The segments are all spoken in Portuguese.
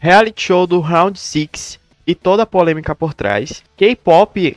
reality show do Round 6 e toda a polêmica por trás. K-pop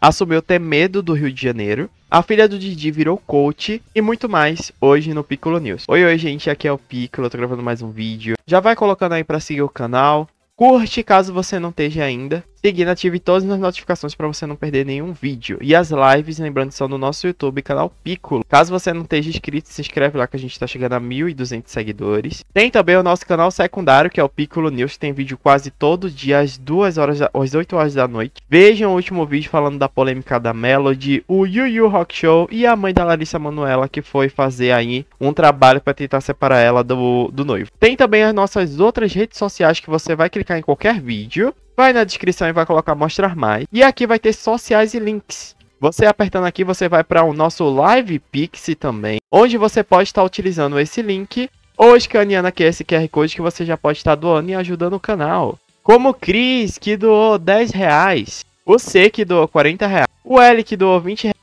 assumiu ter medo do Rio de Janeiro. A filha do Didi virou coach e muito mais hoje no Piccolo News. Oi, oi, gente, aqui é o Piccolo, tô gravando mais um vídeo. Já vai colocando aí para seguir o canal. Curte caso você não esteja ainda. Seguindo, ative todas as notificações para você não perder nenhum vídeo. E as lives, lembrando, são no nosso YouTube, canal Piccolo. Caso você não esteja inscrito, se inscreve lá que a gente está chegando a 1.200 seguidores. Tem também o nosso canal secundário, que é o Piccolo News, que tem vídeo quase todo dia, às 2 horas, da, às 8 horas da noite. Vejam o último vídeo falando da polêmica da Melody, o Yu Yu Rock Show e a mãe da Larissa Manoela, que foi fazer aí um trabalho para tentar separar ela do, do noivo. Tem também as nossas outras redes sociais que você vai clicar em qualquer vídeo Vai na descrição e vai colocar mostrar mais. E aqui vai ter sociais e links. Você apertando aqui, você vai para o nosso Live Pix também, onde você pode estar utilizando esse link ou escaneando aqui esse QR Code que você já pode estar doando e ajudando o canal. Como o Cris, que doou 10 reais. O C, que doou 40 reais. O L, que doou 20 reais.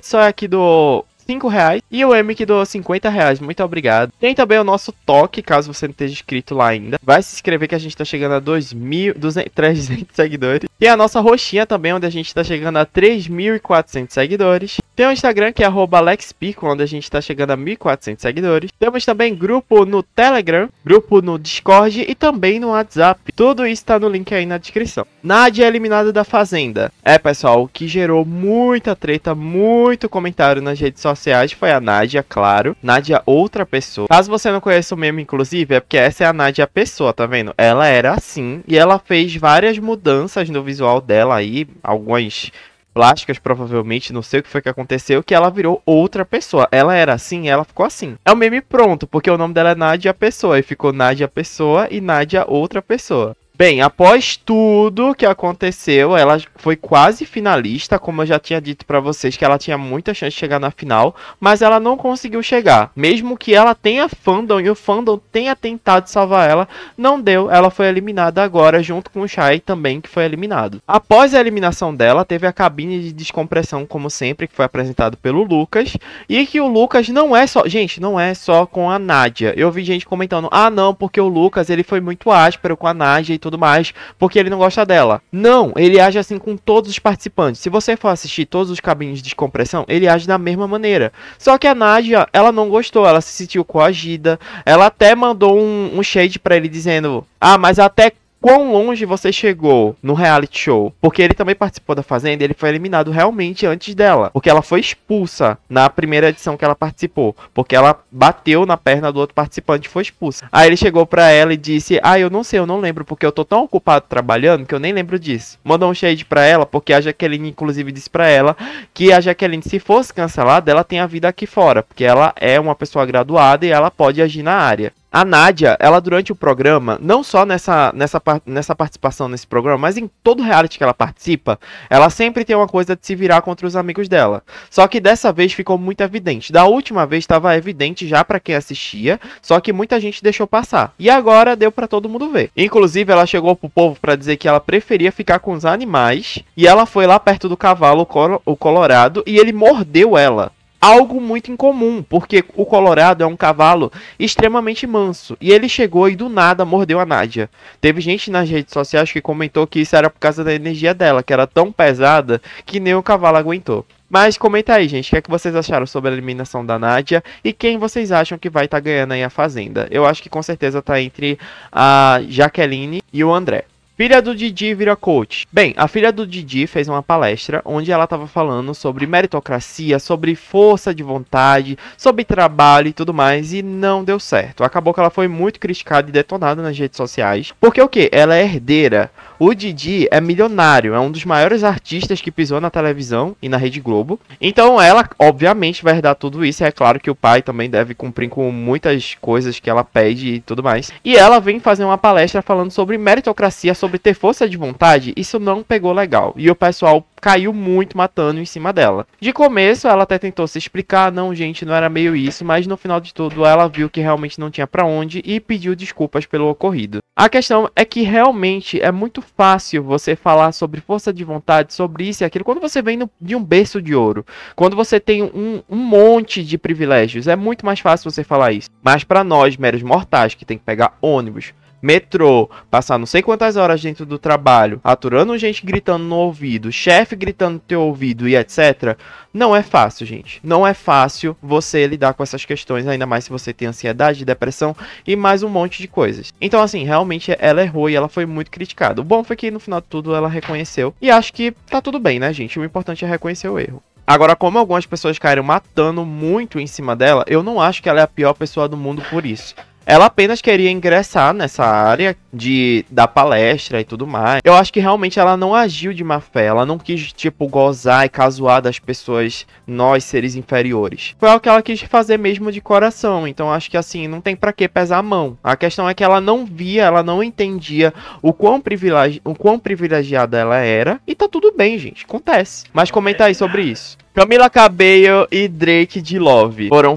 A Soia, que doou 5 reais. E o M que doou 50 reais. Muito obrigado. Tem também o nosso toque, caso você não esteja inscrito lá ainda. Vai se inscrever que a gente tá chegando a 2.300 seguidores. Tem a nossa roxinha também, onde a gente tá chegando a 3.400 seguidores. Tem o Instagram que é AlexPico, onde a gente tá chegando a 1.400 seguidores. Temos também grupo no Telegram, grupo no Discord e também no WhatsApp. Tudo isso tá no link aí na descrição. Nádia é eliminada da Fazenda. É, pessoal, o que gerou muita treta, muito comentário nas redes sociais falseagem foi a Nádia, claro. Nádia, outra pessoa. Caso você não conheça o meme, inclusive, é porque essa é a Nádia pessoa, tá vendo? Ela era assim e ela fez várias mudanças no visual dela aí, algumas plásticas, provavelmente, não sei o que foi que aconteceu, que ela virou outra pessoa. Ela era assim, ela ficou assim. É um meme pronto, porque o nome dela é Nádia Pessoa, e ficou Nádia Pessoa e Nádia Outra Pessoa. Bem, após tudo que aconteceu, ela foi quase finalista, como eu já tinha dito para vocês que ela tinha muita chance de chegar na final, mas ela não conseguiu chegar. Mesmo que ela tenha fandom e o fandom tenha tentado salvar ela, não deu. Ela foi eliminada agora junto com o Shai também que foi eliminado. Após a eliminação dela, teve a cabine de descompressão como sempre que foi apresentado pelo Lucas e que o Lucas não é só, gente, não é só com a Nádia. Eu vi gente comentando: "Ah, não, porque o Lucas, ele foi muito áspero com a Nádia tudo mais, porque ele não gosta dela. Não, ele age assim com todos os participantes. Se você for assistir todos os cabinhos de descompressão, ele age da mesma maneira. Só que a Nadia, ela não gostou, ela se sentiu coagida. Ela até mandou um, um shade para ele dizendo: Ah, mas até quão longe você chegou no reality show. Porque ele também participou da Fazenda e ele foi eliminado realmente antes dela. Porque ela foi expulsa na primeira edição que ela participou. Porque ela bateu na perna do outro participante e foi expulsa. Aí ele chegou pra ela e disse: Ah, eu não sei, eu não lembro, porque eu tô tão ocupado trabalhando que eu nem lembro disso. Mandou um shade pra ela, porque a Jaqueline, inclusive, disse pra ela que a Jaqueline, se fosse cancelada, ela tem a vida aqui fora. Porque ela é uma pessoa graduada e ela pode agir na área. A Nádia, ela durante o programa, não só nessa, nessa, nessa participação nesse programa, mas em todo reality que ela participa, ela sempre tem uma coisa de se virar contra os amigos dela. Só que dessa vez ficou muito evidente. Da última vez estava evidente já para quem assistia, só que muita gente deixou passar. E agora deu para todo mundo ver. Inclusive, ela chegou pro povo para dizer que ela preferia ficar com os animais, e ela foi lá perto do cavalo, o colorado, e ele mordeu ela algo muito incomum, porque o Colorado é um cavalo extremamente manso. E ele chegou e do nada mordeu a Nádia. Teve gente nas redes sociais que comentou que isso era por causa da energia dela, que era tão pesada que nem o cavalo aguentou. Mas comenta aí, gente, o que, é que vocês acharam sobre a eliminação da Nádia e quem vocês acham que vai estar tá ganhando aí a Fazenda? Eu acho que com certeza tá entre a Jaqueline e o André. Filha do Didi vira coach. Bem, a filha do Didi fez uma palestra onde ela estava falando sobre meritocracia, sobre força de vontade, sobre trabalho e tudo mais, e não deu certo. Acabou que ela foi muito criticada e detonada nas redes sociais, porque o que? Ela é herdeira o Didi é milionário, é um dos maiores artistas que pisou na televisão e na Rede Globo. Então ela, obviamente, vai herdar tudo isso. É claro que o pai também deve cumprir com muitas coisas que ela pede e tudo mais. E ela vem fazer uma palestra falando sobre meritocracia, sobre ter força de vontade. Isso não pegou legal. E o pessoal caiu muito matando em cima dela. De começo, ela até tentou se explicar, não, gente, não era meio isso, mas no final de tudo, ela viu que realmente não tinha para onde e pediu desculpas pelo ocorrido. A questão é que realmente é muito fácil você falar sobre força de vontade, sobre isso e aquilo, quando você vem no, de um berço de ouro, quando você tem um, um monte de privilégios, é muito mais fácil você falar isso. Mas para nós, meros mortais, que tem que pegar ônibus, metrô, passar não sei quantas horas dentro do trabalho, aturando gente gritando no ouvido, chefe gritando no teu ouvido e etc. Não é fácil, gente. Não é fácil você lidar com essas questões, ainda mais se você tem ansiedade, depressão e mais um monte de coisas. Então, assim, realmente ela errou e ela foi muito criticada. O bom foi que no final de tudo ela reconheceu e acho que tá tudo bem, né, gente? O importante é reconhecer o erro. Agora, como algumas pessoas caíram matando muito em cima dela, eu não acho que ela é a pior pessoa do mundo por isso. Ela apenas queria ingressar nessa área de da palestra e tudo mais. Eu acho que realmente ela não agiu de má fé, ela não quis tipo gozar e casuar das pessoas, nós seres inferiores. Foi o que ela quis fazer mesmo de coração. Então acho que assim, não tem para que pesar a mão. A questão é que ela não via, ela não entendia o quão privilegi... o quão privilegiada ela era e tá tudo bem, gente, acontece. Mas comenta aí sobre isso. Camila Cabello e Drake de Love foram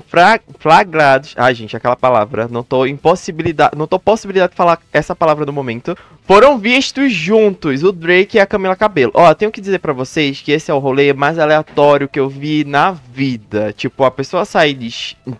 flagrados. Ai, gente, aquela palavra. Não tô impossibilidade. Não tô possibilidade de falar essa palavra no momento. Foram vistos juntos, o Drake e a Camila Cabello. Ó, tenho que dizer para vocês que esse é o rolê mais aleatório que eu vi na vida. Tipo, a pessoa sair de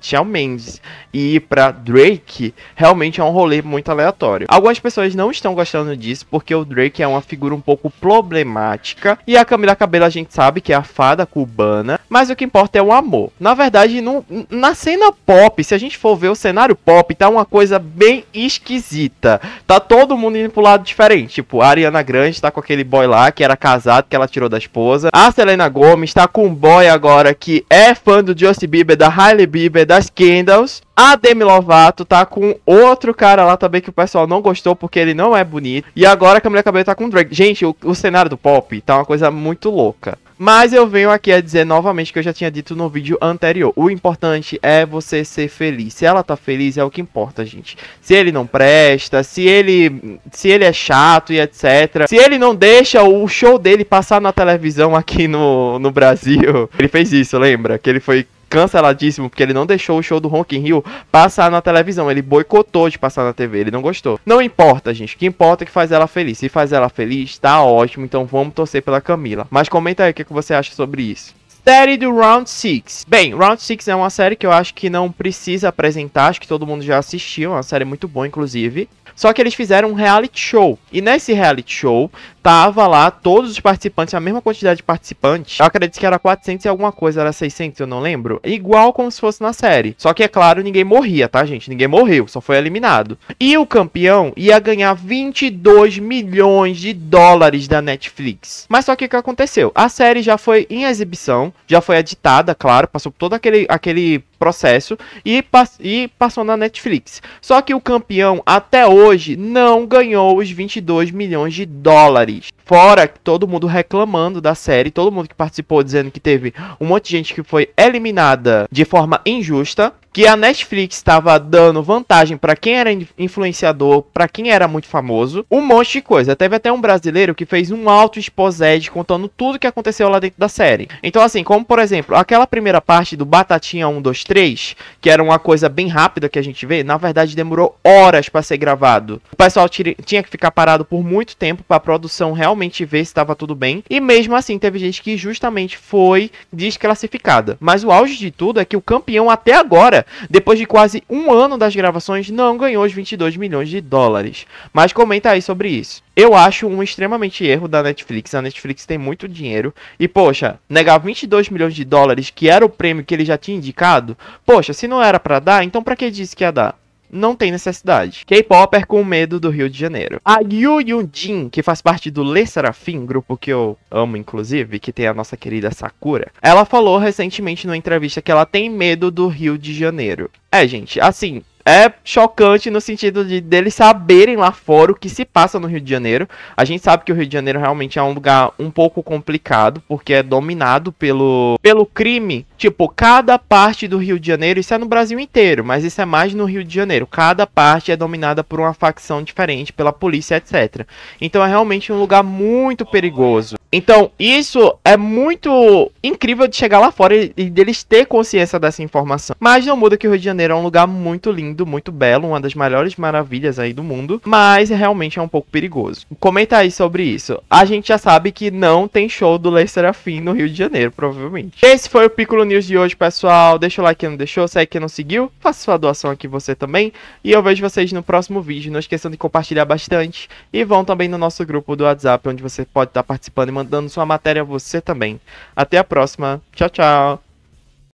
Shawn Mendes e ir pra Drake realmente é um rolê muito aleatório. Algumas pessoas não estão gostando disso porque o Drake é uma figura um pouco problemática. E a Camila Cabello a gente sabe que é a fada cubana urbana, mas o que importa é o amor. Na verdade, no, na cena pop, se a gente for ver o cenário pop, tá uma coisa bem esquisita. Tá todo mundo indo pro lado diferente. Tipo, a Ariana Grande tá com aquele boy lá que era casado, que ela tirou da esposa. A Selena Gomez tá com um boy agora que é fã do Justin Bieber, da Hailey Bieber, das Kendalls. A Demi Lovato tá com outro cara lá também que o pessoal não gostou porque ele não é bonito. E agora a Camila Cabello tá com o Drake. Gente, o, o cenário do pop tá uma coisa muito louca. Mas eu venho aqui a dizer novamente que eu já tinha dito no vídeo anterior. O importante é você ser feliz. Se ela tá feliz, é o que importa, gente. Se ele não presta, se ele, se ele é chato e etc. Se ele não deixa o show dele passar na televisão aqui no, no Brasil. Ele fez isso, lembra? Que ele foi canceladíssimo, porque ele não deixou o show do Rock in Rio passar na televisão, ele boicotou de passar na TV, ele não gostou. Não importa, gente, o que importa é que faz ela feliz. Se faz ela feliz, tá ótimo, então vamos torcer pela Camila. Mas comenta aí o que, é que você acha sobre isso série do Round 6. Bem, Round 6 é uma série que eu acho que não precisa apresentar, acho que todo mundo já assistiu, é uma série muito boa, inclusive. Só que eles fizeram um reality show. E nesse reality show tava lá todos os participantes, a mesma quantidade de participantes. Eu acredito que era 400 e alguma coisa, era 600, eu não lembro. Igual como se fosse na série. Só que é claro, ninguém morria, tá, gente? Ninguém morreu, só foi eliminado. E o campeão ia ganhar 22 milhões de dólares da Netflix. Mas só que o que aconteceu? A série já foi em exibição, já foi editada, claro, passou por todo aquele aquele processo e, pass e passou na Netflix. Só que o campeão até hoje não ganhou os 22 milhões de dólares. Fora todo mundo reclamando da série, todo mundo que participou dizendo que teve um monte de gente que foi eliminada de forma injusta que a Netflix estava dando vantagem para quem era influenciador, para quem era muito famoso, um monte de coisa. Teve até um brasileiro que fez um alto exposed contando tudo que aconteceu lá dentro da série. Então, assim, como por exemplo, aquela primeira parte do Batatinha 1, 2, 3, que era uma coisa bem rápida que a gente vê, na verdade demorou horas para ser gravado. O pessoal tinha que ficar parado por muito tempo para a produção realmente ver se estava tudo bem. E mesmo assim, teve gente que justamente foi desclassificada. Mas o auge de tudo é que o campeão até agora depois de quase um ano das gravações, não ganhou os 22 milhões de dólares. Mas comenta aí sobre isso. Eu acho um extremamente erro da Netflix. A Netflix tem muito dinheiro. E, poxa, negar 22 milhões de dólares, que era o prêmio que ele já tinha indicado, poxa, se não era para dar, então para que disse que ia dar? não tem necessidade. K-Popper é com medo do Rio de Janeiro. A Yu Jin, que faz parte do Le Serafim, grupo que eu amo inclusive, que tem a nossa querida Sakura, ela falou recentemente numa entrevista que ela tem medo do Rio de Janeiro. É, gente, assim, é chocante no sentido de deles saberem lá fora o que se passa no Rio de Janeiro. A gente sabe que o Rio de Janeiro realmente é um lugar um pouco complicado, porque é dominado pelo, pelo crime. Tipo, cada parte do Rio de Janeiro, isso é no Brasil inteiro, mas isso é mais no Rio de Janeiro. Cada parte é dominada por uma facção diferente, pela polícia, etc. Então é realmente um lugar muito perigoso. Então, isso é muito incrível de chegar lá fora e, deles ter consciência dessa informação. Mas não muda que o Rio de Janeiro é um lugar muito lindo, muito belo, uma das maiores maravilhas aí do mundo, mas realmente é um pouco perigoso. Comenta aí sobre isso. A gente já sabe que não tem show do Lei Afim no Rio de Janeiro, provavelmente. Esse foi o Piccolo News de hoje, pessoal. Deixa o like que não deixou, segue quem não seguiu, faça sua doação aqui você também. E eu vejo vocês no próximo vídeo. Não esqueçam de compartilhar bastante e vão também no nosso grupo do WhatsApp, onde você pode estar participando e mandando mandando sua matéria você também. Até a próxima. Tchau, tchau.